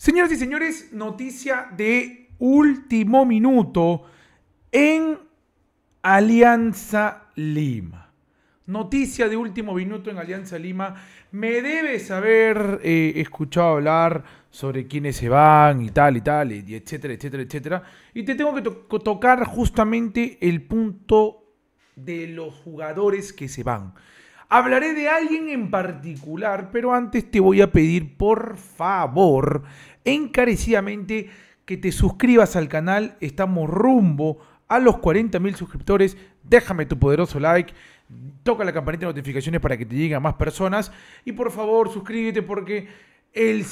Señoras y señores, noticia de último minuto en Alianza Lima. Noticia de último minuto en Alianza Lima. Me debes haber eh, escuchado hablar sobre quiénes se van y tal y tal, y etcétera, etcétera, etcétera. Y te tengo que tocar justamente el punto de los jugadores que se van. Hablaré de alguien en particular, pero antes te voy a pedir por favor, encarecidamente, que te suscribas al canal. Estamos rumbo a los 40.000 suscriptores. Déjame tu poderoso like. Toca la campanita de notificaciones para que te lleguen a más personas. Y por favor, suscríbete porque el,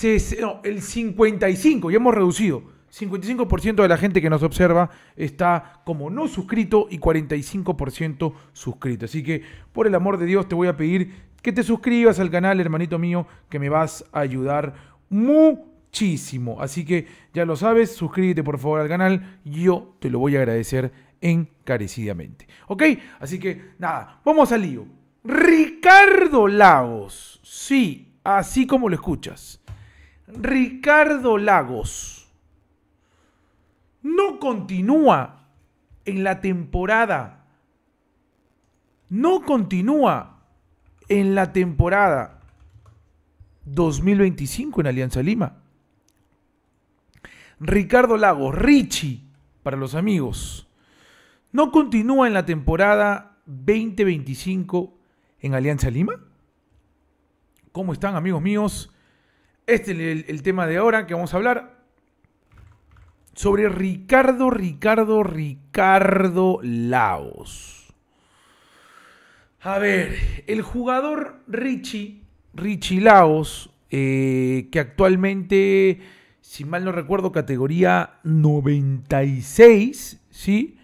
el 55, ya hemos reducido 55% de la gente que nos observa está como no suscrito y 45% suscrito. Así que, por el amor de Dios, te voy a pedir que te suscribas al canal, hermanito mío, que me vas a ayudar muchísimo. Así que, ya lo sabes, suscríbete por favor al canal. Yo te lo voy a agradecer encarecidamente. ¿Ok? Así que, nada, vamos al lío. Ricardo Lagos. Sí, así como lo escuchas. Ricardo Lagos no continúa en la temporada. No continúa en la temporada 2025 en Alianza Lima. Ricardo Lago, Richie, para los amigos, no continúa en la temporada 2025 en Alianza Lima. ¿Cómo están, amigos míos? Este es el tema de ahora que vamos a hablar sobre Ricardo, Ricardo, Ricardo Laos. A ver, el jugador Richie, Richie Laos, eh, que actualmente, si mal no recuerdo, categoría 96, ¿sí?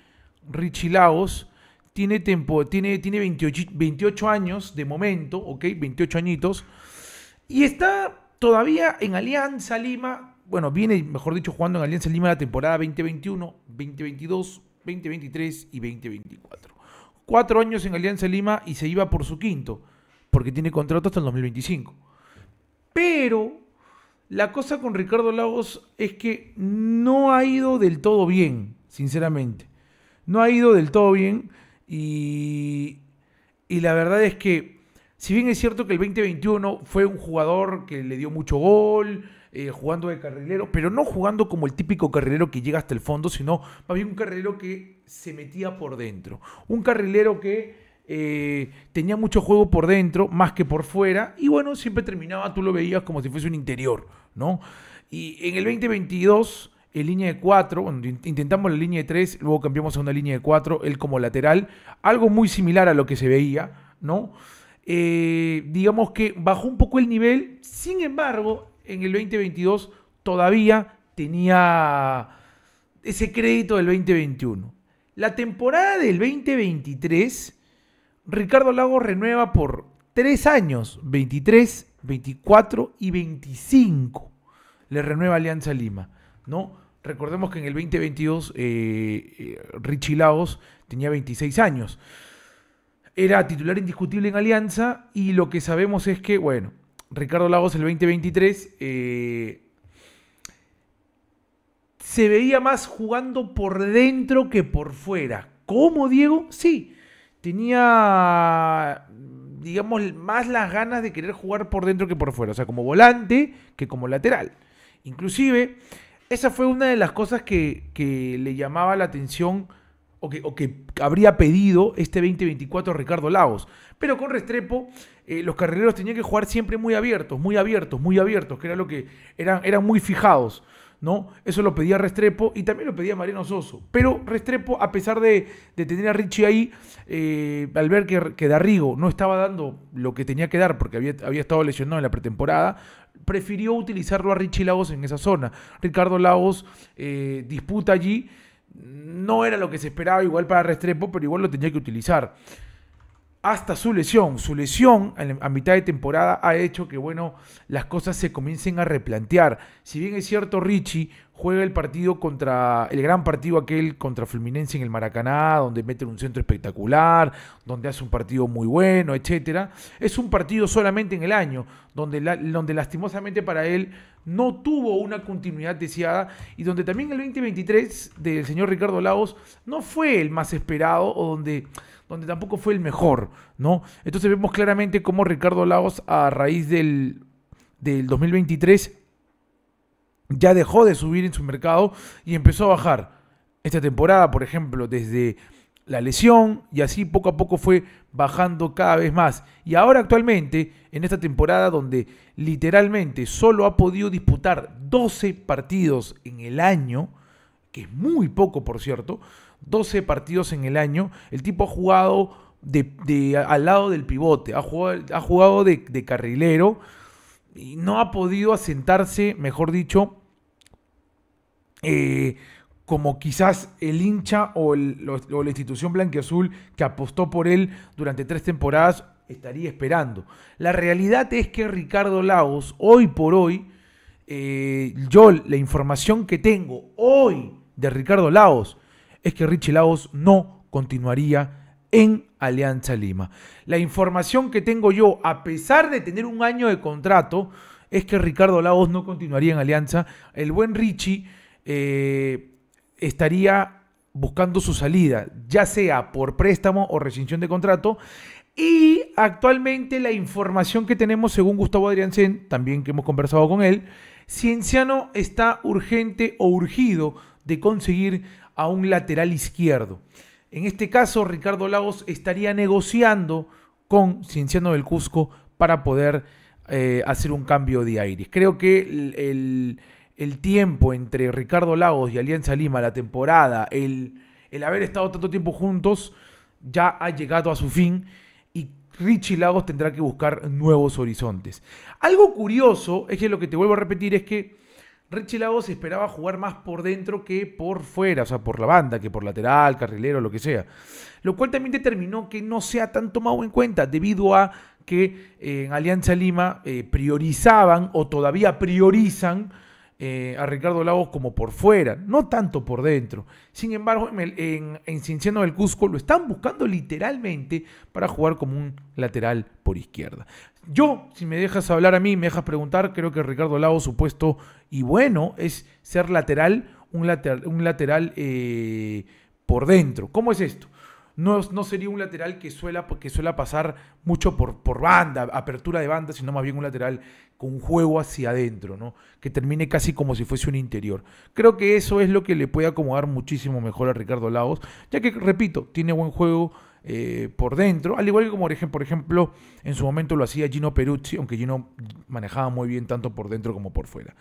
Richie Laos tiene, tiempo, tiene, tiene 28, 28 años de momento, ¿ok? 28 añitos. Y está todavía en Alianza Lima bueno, viene, mejor dicho, jugando en Alianza Lima la temporada 2021, 2022, 2023 y 2024. Cuatro años en Alianza Lima y se iba por su quinto, porque tiene contrato hasta el 2025. Pero la cosa con Ricardo Lagos es que no ha ido del todo bien, sinceramente. No ha ido del todo bien y, y la verdad es que, si bien es cierto que el 2021 fue un jugador que le dio mucho gol, eh, jugando de carrilero, pero no jugando como el típico carrilero que llega hasta el fondo, sino más bien un carrilero que se metía por dentro. Un carrilero que eh, tenía mucho juego por dentro, más que por fuera, y bueno, siempre terminaba, tú lo veías como si fuese un interior, ¿no? Y en el 2022 en línea de 4, intentamos la línea de 3, luego cambiamos a una línea de 4, él como lateral, algo muy similar a lo que se veía, ¿no? Eh, digamos que bajó un poco el nivel, sin embargo, en el 2022 todavía tenía ese crédito del 2021. La temporada del 2023, Ricardo Lagos renueva por tres años, 23, 24 y 25. Le renueva Alianza Lima, ¿no? Recordemos que en el 2022 eh, eh, Richie Lagos tenía 26 años. Era titular indiscutible en Alianza y lo que sabemos es que, bueno, Ricardo Lagos el 2023, eh, se veía más jugando por dentro que por fuera. ¿Cómo, Diego? Sí, tenía, digamos, más las ganas de querer jugar por dentro que por fuera, o sea, como volante que como lateral. Inclusive, esa fue una de las cosas que, que le llamaba la atención o que, habría pedido este 2024 Ricardo Lagos. Pero con Restrepo, eh, los carrileros tenían que jugar siempre muy abiertos, muy abiertos, muy abiertos, que era lo que eran, eran muy fijados. ¿no? Eso lo pedía Restrepo y también lo pedía Mariano Soso. Pero Restrepo, a pesar de, tener a Richie ahí, eh, al ver que, que, Darrigo no estaba dando lo que tenía que dar porque había, había estado lesionado en la pretemporada, prefirió utilizarlo a Richie Lagos en esa zona. Ricardo Lagos eh, disputa allí no era lo que se esperaba igual para Restrepo, pero igual lo tenía que utilizar hasta su lesión. Su lesión a mitad de temporada ha hecho que, bueno, las cosas se comiencen a replantear. Si bien es cierto, Richie juega el partido contra, el gran partido aquel contra Fluminense en el Maracaná, donde mete un centro espectacular, donde hace un partido muy bueno, etcétera, Es un partido solamente en el año, donde, donde lastimosamente para él no tuvo una continuidad deseada y donde también el 2023 del señor Ricardo Lagos no fue el más esperado o donde donde tampoco fue el mejor, ¿no? Entonces vemos claramente cómo Ricardo Lagos a raíz del, del 2023 ya dejó de subir en su mercado y empezó a bajar. Esta temporada, por ejemplo, desde la lesión y así poco a poco fue bajando cada vez más. Y ahora actualmente, en esta temporada donde literalmente solo ha podido disputar 12 partidos en el año, que es muy poco por cierto, 12 partidos en el año. El tipo ha jugado de, al lado del pivote, ha jugado, ha jugado de, carrilero y no ha podido asentarse, mejor dicho, eh, como quizás el hincha o, la institución blanquiazul que apostó por él durante tres temporadas estaría esperando. La realidad es que Ricardo Laos hoy por hoy, eh, yo la información que tengo hoy de Ricardo Laos es que Richie Lagos no continuaría en Alianza Lima. La información que tengo yo, a pesar de tener un año de contrato, es que Ricardo Laos no continuaría en Alianza. El buen Richie eh, estaría buscando su salida, ya sea por préstamo o rescisión de contrato. Y actualmente la información que tenemos, según Gustavo Zen, también que hemos conversado con él, Cienciano está urgente o urgido de conseguir a un lateral izquierdo. En este caso, Ricardo Lagos estaría negociando con Cienciano del Cusco para poder eh, hacer un cambio de aire. Creo que el, el, tiempo entre Ricardo Lagos y Alianza Lima, la temporada, el, el haber estado tanto tiempo juntos, ya ha llegado a su fin y Richie Lagos tendrá que buscar nuevos horizontes. Algo curioso es que lo que te vuelvo a repetir es que Richie Lagos esperaba jugar más por dentro que por fuera, o sea, por la banda, que por lateral, carrilero, lo que sea. Lo cual también determinó que no sea tan tomado en cuenta debido a que eh, en Alianza Lima eh, priorizaban o todavía priorizan eh, a Ricardo Lagos como por fuera, no tanto por dentro. Sin embargo, en, del Cusco lo están buscando literalmente para jugar como un lateral por izquierda. Yo, si me dejas hablar a mí, me dejas preguntar, creo que Ricardo Laos, su puesto y bueno, es ser lateral, un, un lateral eh, por dentro. ¿Cómo es esto? No, no, sería un lateral que suela, que suela pasar mucho por, por, banda, apertura de banda, sino más bien un lateral con juego hacia adentro, ¿no? que termine casi como si fuese un interior. Creo que eso es lo que le puede acomodar muchísimo mejor a Ricardo Laos, ya que, repito, tiene buen juego, eh, por dentro, al igual que como por ejemplo en su momento lo hacía Gino Peruzzi, aunque Gino manejaba muy bien tanto por dentro como por fuera.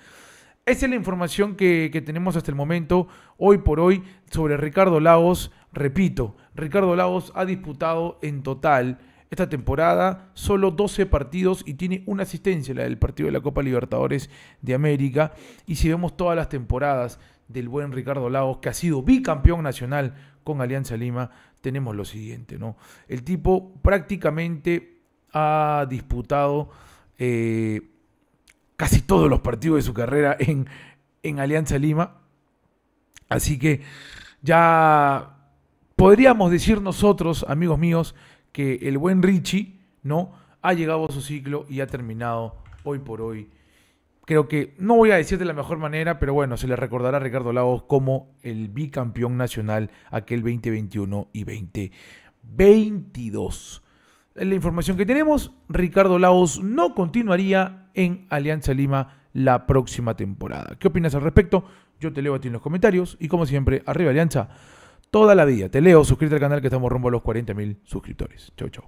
Esa es la información que, que, tenemos hasta el momento, hoy por hoy, sobre Ricardo Lagos. Repito, Ricardo Lagos ha disputado en total esta temporada solo 12 partidos y tiene una asistencia, la del partido de la Copa Libertadores de América. Y si vemos todas las temporadas del buen Ricardo Lagos, que ha sido bicampeón nacional con Alianza Lima, tenemos lo siguiente, ¿no? El tipo prácticamente ha disputado eh, casi todos los partidos de su carrera en, en Alianza Lima. Así que ya podríamos decir nosotros, amigos míos, que el buen Richie, ¿no? Ha llegado a su ciclo y ha terminado hoy por hoy creo que, no voy a decir de la mejor manera, pero bueno, se le recordará a Ricardo Laos como el bicampeón nacional aquel 2021 y 2022. la información que tenemos. Ricardo Laos no continuaría en Alianza Lima la próxima temporada. ¿Qué opinas al respecto? Yo te leo a ti en los comentarios y como siempre, arriba Alianza, toda la vida. Te leo, suscríbete al canal que estamos rumbo a los 40.000 suscriptores. Chau, chau.